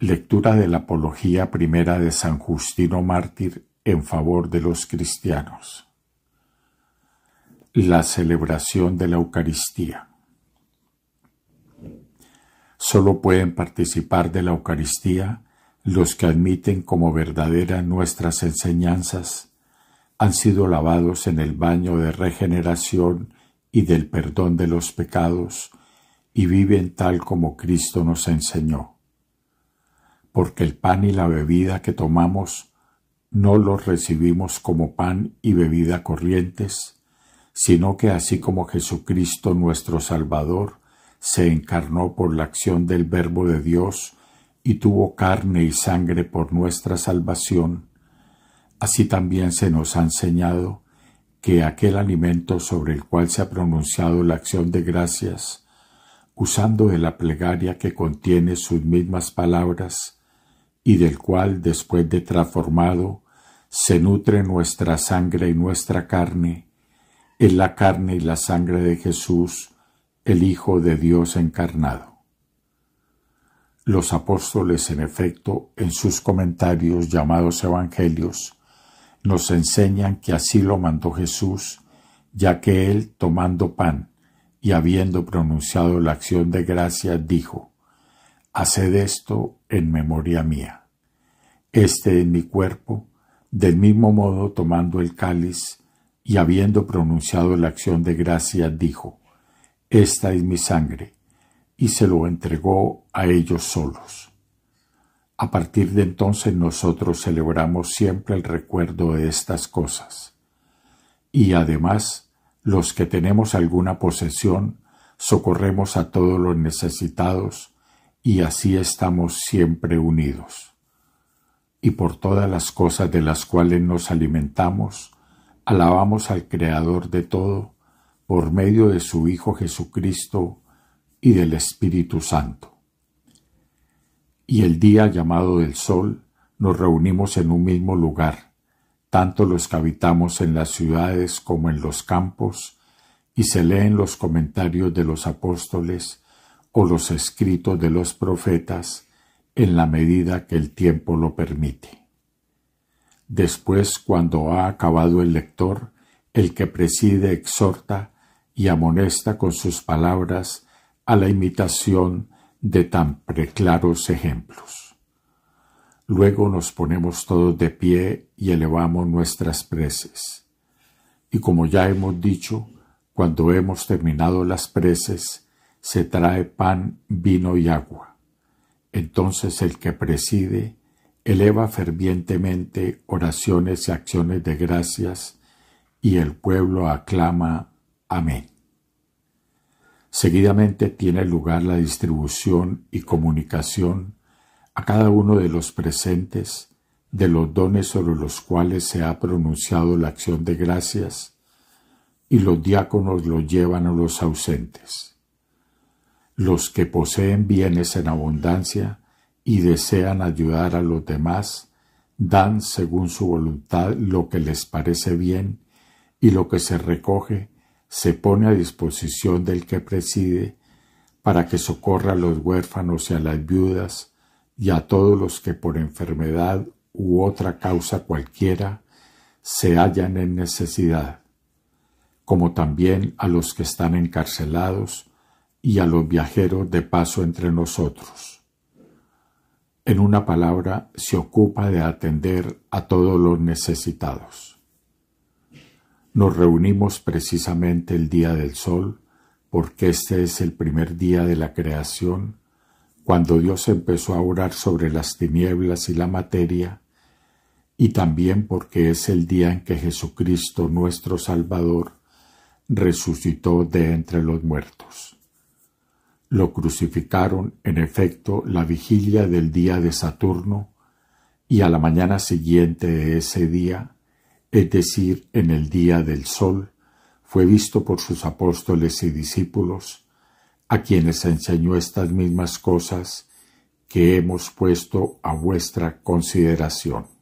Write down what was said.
Lectura de la Apología Primera de San Justino Mártir en favor de los cristianos. La celebración de la Eucaristía. Solo pueden participar de la Eucaristía los que admiten como verdaderas nuestras enseñanzas, han sido lavados en el baño de regeneración y del perdón de los pecados, y viven tal como Cristo nos enseñó porque el pan y la bebida que tomamos no los recibimos como pan y bebida corrientes, sino que así como Jesucristo nuestro Salvador se encarnó por la acción del Verbo de Dios y tuvo carne y sangre por nuestra salvación, así también se nos ha enseñado que aquel alimento sobre el cual se ha pronunciado la acción de gracias, usando de la plegaria que contiene sus mismas palabras, y del cual, después de transformado, se nutre nuestra sangre y nuestra carne, es la carne y la sangre de Jesús, el Hijo de Dios encarnado. Los apóstoles, en efecto, en sus comentarios llamados Evangelios, nos enseñan que así lo mandó Jesús, ya que él, tomando pan y habiendo pronunciado la acción de gracia, dijo, Haced esto en memoria mía este en mi cuerpo, del mismo modo tomando el cáliz y habiendo pronunciado la acción de gracia, dijo, Esta es mi sangre, y se lo entregó a ellos solos. A partir de entonces nosotros celebramos siempre el recuerdo de estas cosas. Y además, los que tenemos alguna posesión, socorremos a todos los necesitados, y así estamos siempre unidos y por todas las cosas de las cuales nos alimentamos, alabamos al Creador de todo, por medio de su Hijo Jesucristo y del Espíritu Santo. Y el día llamado del sol, nos reunimos en un mismo lugar, tanto los que habitamos en las ciudades como en los campos, y se leen los comentarios de los apóstoles o los escritos de los profetas, en la medida que el tiempo lo permite. Después, cuando ha acabado el lector, el que preside exhorta y amonesta con sus palabras a la imitación de tan preclaros ejemplos. Luego nos ponemos todos de pie y elevamos nuestras preces. Y como ya hemos dicho, cuando hemos terminado las preces, se trae pan, vino y agua entonces el que preside eleva fervientemente oraciones y acciones de gracias y el pueblo aclama Amén. Seguidamente tiene lugar la distribución y comunicación a cada uno de los presentes de los dones sobre los cuales se ha pronunciado la acción de gracias, y los diáconos los llevan a los ausentes. Los que poseen bienes en abundancia y desean ayudar a los demás, dan según su voluntad lo que les parece bien y lo que se recoge se pone a disposición del que preside para que socorra a los huérfanos y a las viudas y a todos los que por enfermedad u otra causa cualquiera se hallan en necesidad, como también a los que están encarcelados y a los viajeros de paso entre nosotros. En una palabra, se ocupa de atender a todos los necesitados. Nos reunimos precisamente el día del sol, porque este es el primer día de la creación, cuando Dios empezó a orar sobre las tinieblas y la materia, y también porque es el día en que Jesucristo nuestro Salvador resucitó de entre los muertos. Lo crucificaron, en efecto, la vigilia del día de Saturno, y a la mañana siguiente de ese día, es decir, en el día del sol, fue visto por sus apóstoles y discípulos, a quienes enseñó estas mismas cosas que hemos puesto a vuestra consideración.